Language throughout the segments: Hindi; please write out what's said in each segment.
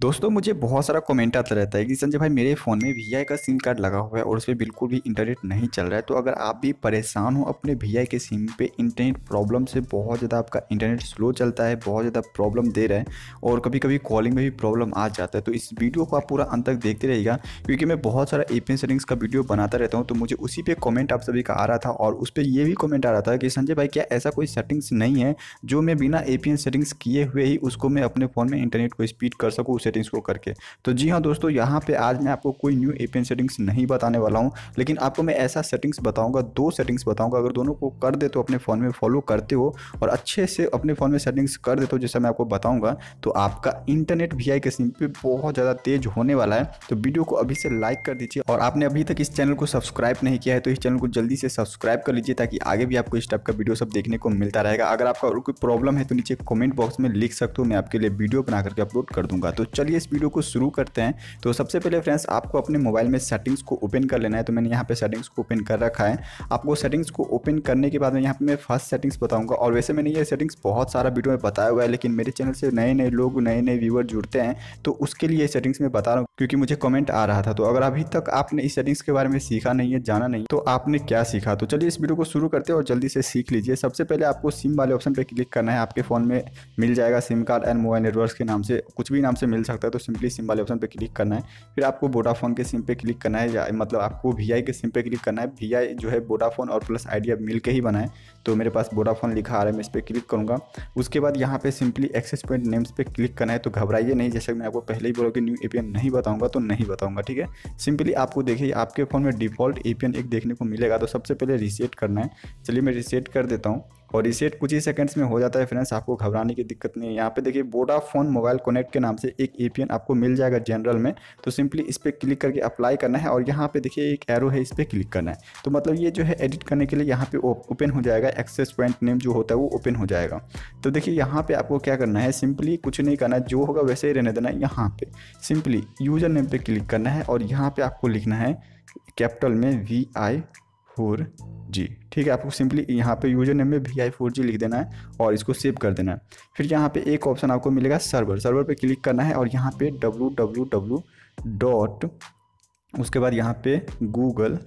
दोस्तों मुझे बहुत सारा कमेंट आता रहता है कि संजय भाई मेरे फ़ोन में वी का सिम कार्ड लगा हुआ है और उस पर बिल्कुल भी इंटरनेट नहीं चल रहा है तो अगर आप भी परेशान हो अपने वी के सिम पे इंटरनेट प्रॉब्लम से बहुत ज़्यादा आपका इंटरनेट स्लो चलता है बहुत ज़्यादा प्रॉब्लम दे रहा है और कभी कभी कॉलिंग में भी प्रॉब्लम आ जाता है तो इस वीडियो को आप पूरा अंत तक देखते रहिएगा क्योंकि मैं बहुत सारा ए सेटिंग्स का वीडियो बनाता रहता हूँ तो मुझे उसी पर कॉमेंट आप सभी का आ रहा था और उस पर यह भी कॉमेंट आ रहा था कि संजय भाई क्या ऐसा कोई सेटिंग्स नहीं है जो मैं बिना ए सेटिंग्स किए हुए ही उसको मैं अपने फ़ोन में इंटरनेट को स्पीड कर सकूँ उसे सेटिंग्स को करके तो जी हाँ दोस्तों यहाँ पे आज मैं आपको कोई न्यू ए सेटिंग्स नहीं बताने वाला हूँ लेकिन आपको मैं ऐसा सेटिंग्स बताऊँगा दो सेटिंग्स बताऊँगा अगर दोनों को कर दे तो अपने फ़ोन में फॉलो करते हो और अच्छे से अपने फ़ोन में सेटिंग्स कर देते हो जैसे मैं आपको बताऊँगा तो आपका इंटरनेट वी के सिम पर बहुत ज़्यादा तेज होने वाला है तो वीडियो को अभी से लाइक कर दीजिए और आपने अभी तक इस चैनल को सब्सक्राइब नहीं किया है तो इस चैनल को जल्दी से सब्सक्राइब कर लीजिए ताकि आगे भी आपको इस टाइप का वीडियो सब देखने को मिलता रहेगा अगर आपका और कोई प्रॉब्लम है तो नीचे कमेंट बॉक्स में लिख सकते हो मैं आपके लिए वीडियो बना करके अपलोड कर दूंगा तो चलिए इस वीडियो को शुरू करते हैं तो सबसे पहले फ्रेंड्स आपको अपने मोबाइल में सेटिंग्स को ओपन कर लेना है तो मैंने यहाँ पे सेटिंग्स को ओपन कर रखा है आपको सेटिंग्स को ओपन करने के बाद में यहाँ पे मैं फर्स्ट सेटिंग्स बताऊँगा और वैसे मैंने ये सेटिंग्स बहुत सारा वीडियो में बताया हुआ है लेकिन मेरे चैनल से नए नए लोग नए नए व्यूअर जुड़ते हैं तो उसके लिए सेटिंग्स में बता रहा हूँ क्योंकि मुझे कमेंट आ रहा था तो अगर अभी तक आपने इस सेटिंग्स के बारे में सीखा नहीं है जाना नहीं तो आपने क्या सीखा तो चलिए इस वीडियो को शुरू करते हैं और जल्दी से सीख लीजिए सबसे पहले आपको सिम वाले ऑप्शन पर क्लिक करना है आपके फ़ोन में मिल जाएगा SIM card and mobile network के नाम से कुछ भी नाम से मिल सकता है तो सिंपली सिम वाले ऑप्शन पर क्लिक करना है फिर आपको वोडाफोन के सिम पे क्लिक करना है या मतलब आपको वी के सिम पे क्लिक करना है वी जो है वोडाफोन और प्लस आइडिया मिल ही बनाए तो मेरे पास वोडाफोन लिखा आ रहा है मैं इस पर क्लिक करूँगा उसके बाद यहाँ पे सिंपली एक्सेस पॉइंट नेम्स पर क्लिक करना है तो घबराइए नहीं जैसे मैं आपको पहले ही बोला कि न्यू ए नहीं बताऊँगा तो नहीं बताऊँगा ठीक है सिंपली आपको देखिए आपके फ़ोन में डिफ़ॉल्ट ए एक देखने को मिलेगा तो सबसे पहले रिसेट करना है चलिए मैं रिसेट कर देता हूँ और रिसेट कुछ ही सेकंड्स में हो जाता है फ्रेंड्स आपको घबराने की दिक्कत नहीं है यहाँ पे देखिए वोडाफोन मोबाइल कनेक्ट के नाम से एक ए आपको मिल जाएगा जनरल में तो सिंपली इस पर क्लिक करके अप्लाई करना है और यहाँ पे देखिए एक एरो है इस पर क्लिक करना है तो मतलब ये जो है एडिट करने के लिए यहाँ पे ओपन हो जाएगा एक्सेस पॉइंट नेम जो होता है वो ओपन हो जाएगा तो देखिए यहाँ पे आपको क्या करना है सिंपली कुछ नहीं करना है जो होगा वैसे ही रहने देना है यहाँ पे सिंपली यूजर नेम पे क्लिक करना है और यहाँ पे आपको लिखना है कैपिटल में वी आई फोर जी ठीक है आपको सिंपली यहाँ पे यूजर नेम में वी आई फोर जी लिख देना है और इसको सेव कर देना है फिर यहाँ पे एक ऑप्शन आपको मिलेगा सर्वर सर्वर पे क्लिक करना है और यहाँ पे डब्लू डब्लू डब्लू डॉट उसके बाद यहाँ पे गूगल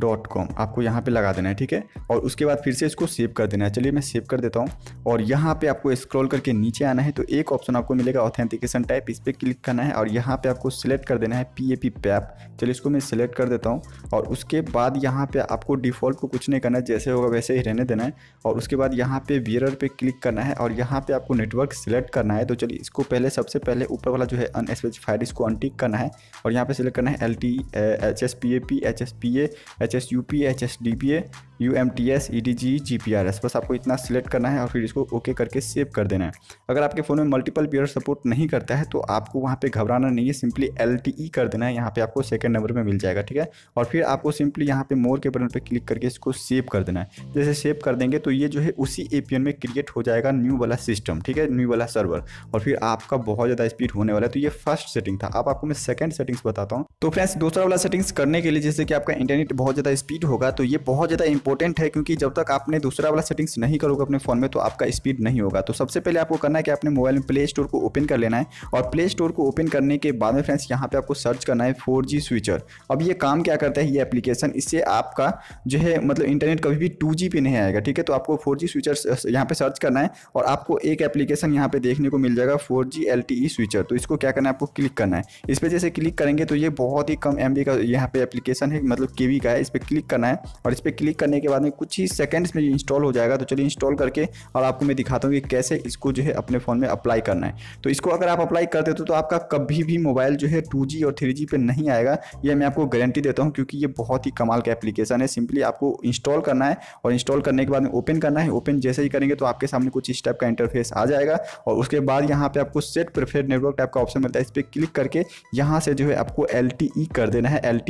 डॉट कॉम आपको यहाँ पे लगा देना है ठीक है और उसके बाद फिर से इसको सेव कर देना है चलिए मैं सेव कर देता हूँ और यहाँ पे आपको स्क्रॉल करके नीचे आना है तो एक ऑप्शन आपको मिलेगा ऑथेंटिकेशन टाइप इस पर क्लिक करना है और यहाँ पे आपको सिलेक्ट कर देना है पी ए पी पैप चलिए इसको मैं सिलेक्ट कर देता हूँ और उसके बाद यहाँ पर आपको डिफ़ॉल्ट को कुछ नहीं करना है जैसे होगा वैसे ही रहने देना है और उसके बाद यहाँ पर वियरर पर क्लिक करना है और यहाँ पर आपको नेटवर्क सेलेक्ट करना है तो चलिए इसको पहले सबसे पहले ऊपर वाला जो है अनस्पेसिफाइड इसको अनटिक करना है और यहाँ पर सिलेक्ट करना है L T H S P A P H S P A H S U P H S D P A U M T S E D G G P R S बस आपको इतना सिलेक्ट करना है और फिर इसको ओके करके सेव कर देना है अगर आपके फ़ोन में मल्टीपल पेयर सपोर्ट नहीं करता है तो आपको वहाँ पे घबराना नहीं है सिंपली एल टी ई कर देना है यहाँ पे आपको सेकंड नंबर में मिल जाएगा ठीक है और फिर आपको सिंपली यहाँ पे मोर के बटन पे क्लिक करके इसको सेव कर देना है जैसे सेव कर देंगे तो ये जो है उसी ए पी एन में क्रिएट हो जाएगा न्यू वाला सिस्टम ठीक है न्यू वाला सर्वर और फिर आपका बहुत ज़्यादा स्पीड होने वाला है तो ये फर्स्ट सेटिंग था अब आपको मैं सेकंड सेटिंग्स बताता हूँ तो फ्रेंड्स दूसरा वाला सेटिंग्स करने के लिए जैसे कि आपका इंटरनेट बहुत ज़्यादा स्पीड होगा तो ये बहुत ज़्यादा इंपॉर्टेंट है क्योंकि जब तक आपने दूसरा वाला सेटिंग्स नहीं करोगे अपने फ़ोन में तो आपका स्पीड नहीं होगा तो सबसे पहले आपको करना है कि अपने मोबाइल में प्ले स्टोर को ओपन कर लेना है और प्ले स्टोर को ओपन करने के बाद में फ्रेंड्स यहाँ पर आपको सर्च करना है फोर जी स्विचर अब ये काम क्या करता है ये एप्लीकेशन इससे आपका जो है मतलब इंटरनेट कभी भी टू जी पे नहीं आएगा ठीक है तो आपको फोर जी स्विचर यहाँ पर सर्च करना है और आपको एक एप्लीकेशन यहाँ पर देखने को मिल जाएगा four G L T E switcher तो इसको क्या करना है आपको क्लिक करना है इस पर जैसे क्लिक करेंगे तो ये बहुत ही कम एम बी का यहाँ पे एप्लीकेशन है मतलब के का है इस पर क्लिक करना है और इस पर क्लिक करना करने के बाद में कुछ ही सेकेंड्स में इंस्टॉल हो जाएगा तो चलिए इंस्टॉल करके और आपको मैं दिखाता हूँ कि कैसे इसको जो है अपने फ़ोन में अप्लाई करना है तो इसको अगर आप अप्लाई कर देते हो तो, तो आपका कभी भी मोबाइल जो है टू और थ्री जी नहीं आएगा ये मैं आपको गारंटी देता हूँ क्योंकि ये बहुत ही कमाल का एप्लीकेशन है सिंपली आपको इंस्टॉल करना है और इंस्टॉल करने के बाद में ओपन करना है ओपन जैसे ही करेंगे तो आपके सामने कुछ इस टाइप का इंटरफेस आ जाएगा और उसके बाद यहाँ पे आपको सेट प्रेफर्ड नेटवर्क टाइप का ऑप्शन मिलता है इस पर क्लिक करके यहाँ से जो है आपको एल e कर देना है एल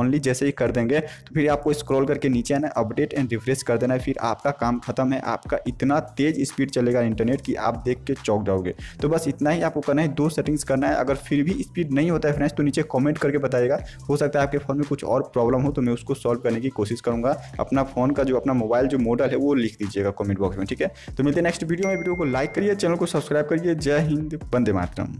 ओनली e जैसे ही कर देंगे तो फिर आपको स्क्रॉल करके नीचे आना अब अपडेट एंड रिफ्रेश कर देना है फिर आपका काम खत्म है आपका इतना तेज स्पीड चलेगा इंटरनेट कि आप देख के चौक जाओगे तो बस इतना ही आपको करना है दो सेटिंग्स करना है अगर फिर भी स्पीड नहीं होता है फ्रेंड्स तो नीचे कॉमेंट करके बताएगा हो सकता है आपके फ़ोन में कुछ और प्रॉब्लम हो तो मैं उसको सॉल्व करने की कोशिश करूँगा अपना फ़ोन का जो अपना मोबाइल जो मॉडल है वो लिख दीजिएगा कॉमेंट बॉक्स में ठीक है तो मिलते हैं नेक्स्ट वीडियो में वीडियो को लाइक करिए चैनल को सब्सक्राइब करिए जय हिंद बंदे मातरम